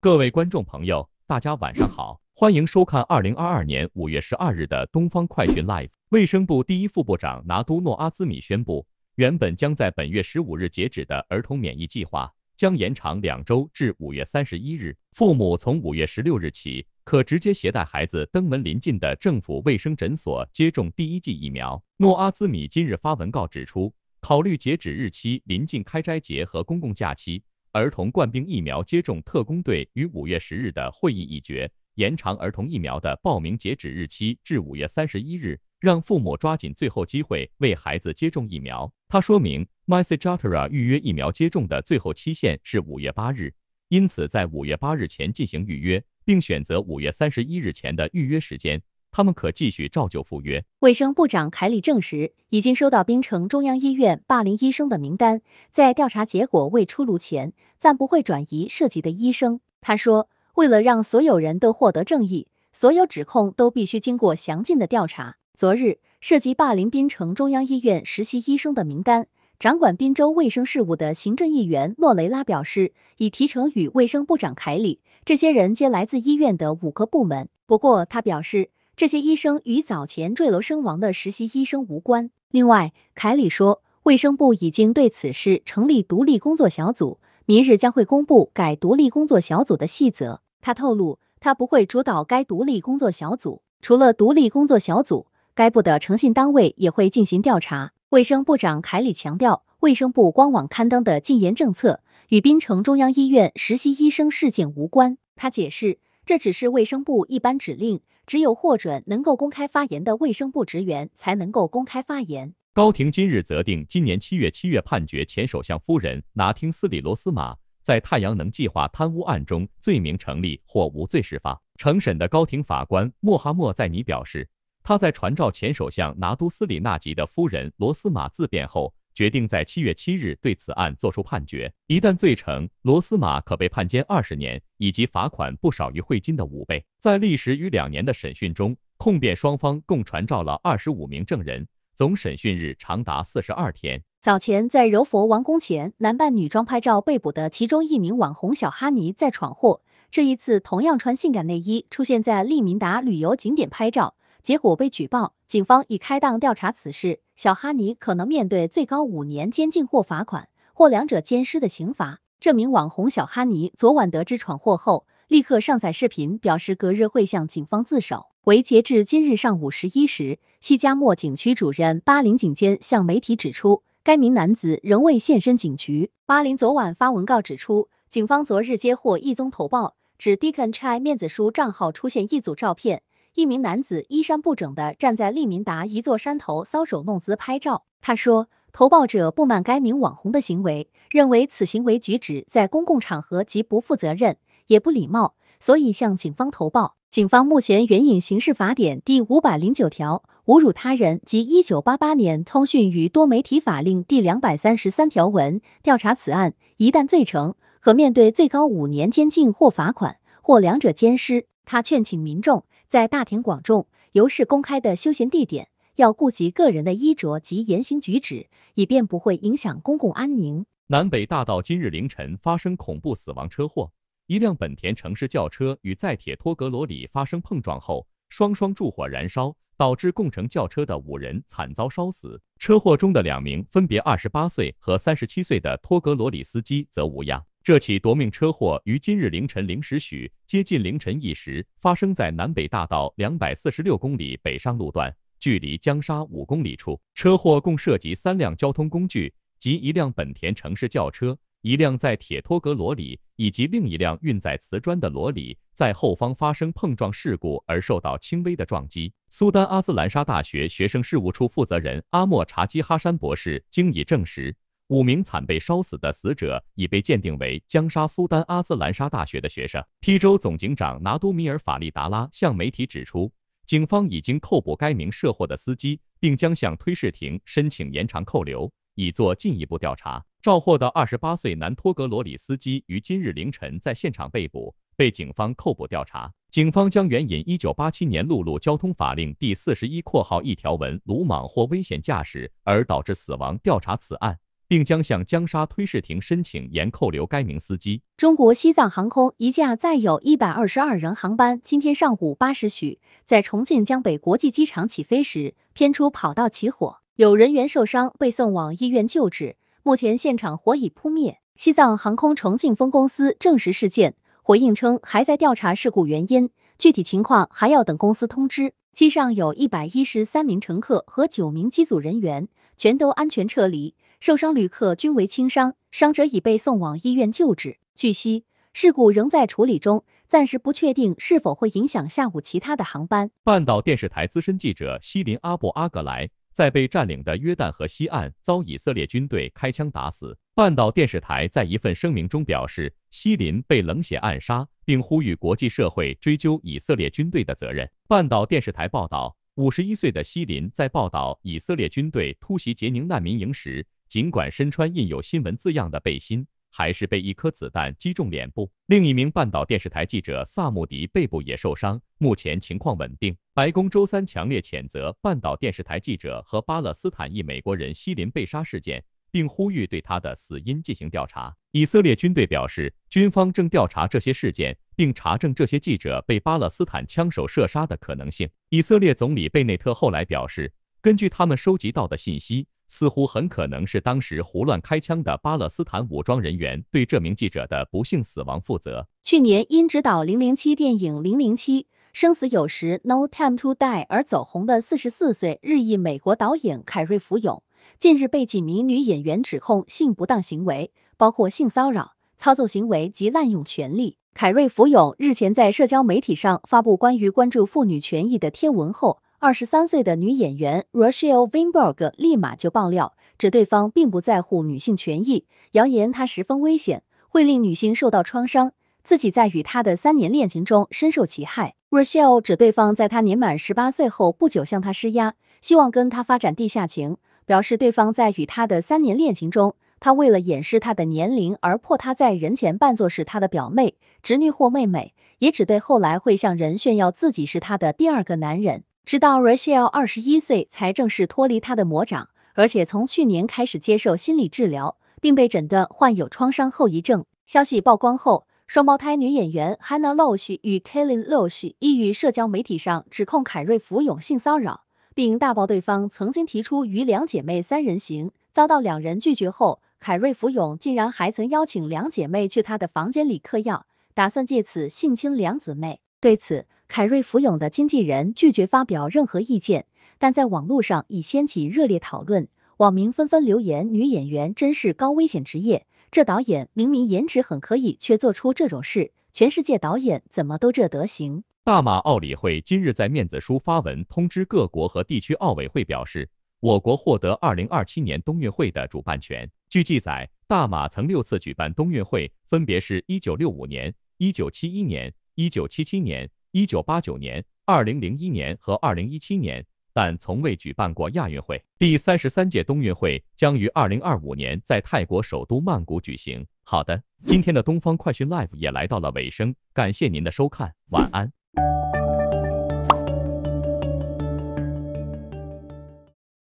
各位观众朋友，大家晚上好，欢迎收看二零二二年五月十二日的东方快讯 live。卫生部第一副部长拿都诺阿兹米宣布，原本将在本月十五日截止的儿童免疫计划将延长两周至五月三十一日。父母从五月十六日起可直接携带孩子登门临近的政府卫生诊所接种第一剂疫苗。诺阿兹米今日发文告指出，考虑截止日期临近开斋节和公共假期。儿童冠病疫苗接种特工队于五月十日的会议议决，延长儿童疫苗的报名截止日期至五月三十一日，让父母抓紧最后机会为孩子接种疫苗。他说明 m a s j a c h e t t s 预约疫苗接种的最后期限是五月八日，因此在五月八日前进行预约，并选择五月三十一日前的预约时间。他们可继续照旧赴约。卫生部长凯里证实，已经收到槟城中央医院霸凌医生的名单，在调查结果未出炉前，暂不会转移涉及的医生。他说：“为了让所有人都获得正义，所有指控都必须经过详尽的调查。”昨日涉及霸凌槟城中央医院实习医生的名单，掌管滨州卫生事务的行政议员诺雷拉表示，已提成与卫生部长凯里。这些人皆来自医院的五个部门。不过，他表示。这些医生与早前坠楼身亡的实习医生无关。另外，凯里说，卫生部已经对此事成立独立工作小组，明日将会公布改独立工作小组的细则。他透露，他不会主导该独立工作小组。除了独立工作小组，该部的诚信单位也会进行调查。卫生部长凯里强调，卫生部官网刊登的禁言政策与槟城中央医院实习医生事件无关。他解释，这只是卫生部一般指令。只有获准能够公开发言的卫生部职员才能够公开发言。高庭今日责定，今年七月七月判决前首相夫人拿汀斯里罗斯玛在太阳能计划贪污案中罪名成立或无罪释放。成审的高庭法官莫哈莫在尼表示，他在传召前首相拿督斯里纳吉的夫人罗斯玛自辩后。决定在七月七日对此案作出判决。一旦罪成，罗斯玛可被判监二十年，以及罚款不少于汇金的五倍。在历时逾两年的审讯中，控辩双方共传召了二十五名证人，总审讯日长达四十二天。早前在柔佛王宫前男扮女装拍照被捕的其中一名网红小哈尼在闯祸，这一次同样穿性感内衣出现在利明达旅游景点拍照。结果被举报，警方已开档调查此事。小哈尼可能面对最高五年监禁或罚款，或两者兼施的刑罚。这名网红小哈尼昨晚得知闯祸后，立刻上载视频表示，隔日会向警方自首。为截至今日上午十一时，西加莫警区主任巴林警监向媒体指出，该名男子仍未现身警局。巴林昨晚发文告指出，警方昨日接获一宗投报，指 d a k o n c h a i 面子书账号出现一组照片。一名男子衣衫不整地站在利民达一座山头搔首弄姿拍照。他说，投报者不满该名网红的行为，认为此行为举止在公共场合及不负责任也不礼貌，所以向警方投报。警方目前援引《刑事法典》第五百零九条侮辱他人及《一九八八年通讯与多媒体法令》第两百三十三条文调查此案。一旦罪成，可面对最高五年监禁或罚款，或两者兼施。他劝请民众。在大庭广众、尤是公开的休闲地点，要顾及个人的衣着及言行举止，以便不会影响公共安宁。南北大道今日凌晨发生恐怖死亡车祸，一辆本田城市轿车与载铁托格罗里发生碰撞后，双双助火燃烧，导致共乘轿车的五人惨遭烧死。车祸中的两名分别二十八岁和三十七岁的托格罗里司机则无恙。这起夺命车祸于今日凌晨零时许，接近凌晨一时，发生在南北大道两百四十六公里北上路段，距离江沙五公里处。车祸共涉及三辆交通工具及一辆本田城市轿车，一辆在铁托格罗里，以及另一辆运载瓷砖的罗里在后方发生碰撞事故而受到轻微的撞击。苏丹阿兹兰沙大学学生事务处负责人阿莫查基哈山博士经已证实。五名惨被烧死的死者已被鉴定为江沙苏丹阿兹兰沙大学的学生。邳州总警长拿都米尔法利达拉向媒体指出，警方已经扣捕该名涉货的司机，并将向推事庭申请延长扣留，以作进一步调查。肇祸的二十八岁南托格罗里司机于今日凌晨在现场被捕，被警方扣捕调查。警方将援引一九八七年陆路交通法令第四十一（括号一）条文，鲁莽或危险驾驶而导致死亡，调查此案。并将向江沙推事庭申请严扣留该名司机。中国西藏航空一架载有一百二十二人航班，今天上午八时许在重庆江北国际机场起飞时偏出跑道起火，有人员受伤被送往医院救治，目前现场火已扑灭。西藏航空重庆分公司证实事件，回应称还在调查事故原因，具体情况还要等公司通知。机上有一百一十三名乘客和九名机组人员，全都安全撤离。受伤旅客均为轻伤，伤者已被送往医院救治。据悉，事故仍在处理中，暂时不确定是否会影响下午其他的航班。半岛电视台资深记者西林阿布阿格莱在被占领的约旦河西岸遭以色列军队开枪打死。半岛电视台在一份声明中表示，西林被冷血暗杀，并呼吁国际社会追究以色列军队的责任。半岛电视台报道，五十一岁的西林在报道以色列军队突袭杰宁难民营时。尽管身穿印有新闻字样的背心，还是被一颗子弹击中脸部。另一名半岛电视台记者萨穆迪背部也受伤，目前情况稳定。白宫周三强烈谴责半岛电视台记者和巴勒斯坦裔美国人西林被杀事件，并呼吁对他的死因进行调查。以色列军队表示，军方正调查这些事件，并查证这些记者被巴勒斯坦枪手射杀的可能性。以色列总理贝内特后来表示，根据他们收集到的信息。似乎很可能是当时胡乱开枪的巴勒斯坦武装人员对这名记者的不幸死亡负责。去年因执导《零零七》电影《零零七：生死有时 No Time to Die》而走红的四十四岁日裔美国导演凯瑞·福永，近日被几名女演员指控性不当行为，包括性骚扰、操纵行为及滥用权力。凯瑞·福永日前在社交媒体上发布关于关注妇女权益的贴文后。二十三岁的女演员 Rochelle Weinberg 立马就爆料，指对方并不在乎女性权益，扬言她十分危险，会令女性受到创伤，自己在与她的三年恋情中深受其害。Rochelle 指对方在她年满十八岁后不久向她施压，希望跟她发展地下情，表示对方在与她的三年恋情中，她为了掩饰她的年龄而迫她在人前扮作是她的表妹、侄女或妹妹，也只对后来会向人炫耀自己是她的第二个男人。直到 r a c h e l 二十一岁才正式脱离他的魔掌，而且从去年开始接受心理治疗，并被诊断患有创伤后遗症。消息曝光后，双胞胎女演员 Hannah l o a c h 与 Katelyn l o e c h 亦于社交媒体上指控凯瑞·福永性骚扰，并大爆对方曾经提出与两姐妹三人行，遭到两人拒绝后，凯瑞·福永竟然还曾邀请两姐妹去他的房间里嗑药，打算借此性侵两姊妹。对此，凯瑞·福永的经纪人拒绝发表任何意见，但在网络上已掀起热烈讨论。网民纷纷留言：“女演员真是高危险职业，这导演明明颜值很可以，却做出这种事，全世界导演怎么都这德行？”大马奥理会今日在面子书发文通知各国和地区奥委会，表示我国获得二零二七年冬运会的主办权。据记载，大马曾六次举办冬运会，分别是一九六五年、一九七一年、一九七七年。一九八九年、二零零一年和二零一七年，但从未举办过亚运会。第三十三届冬运会将于二零二五年在泰国首都曼谷举行。好的，今天的《东方快讯 Live》也来到了尾声，感谢您的收看，晚安。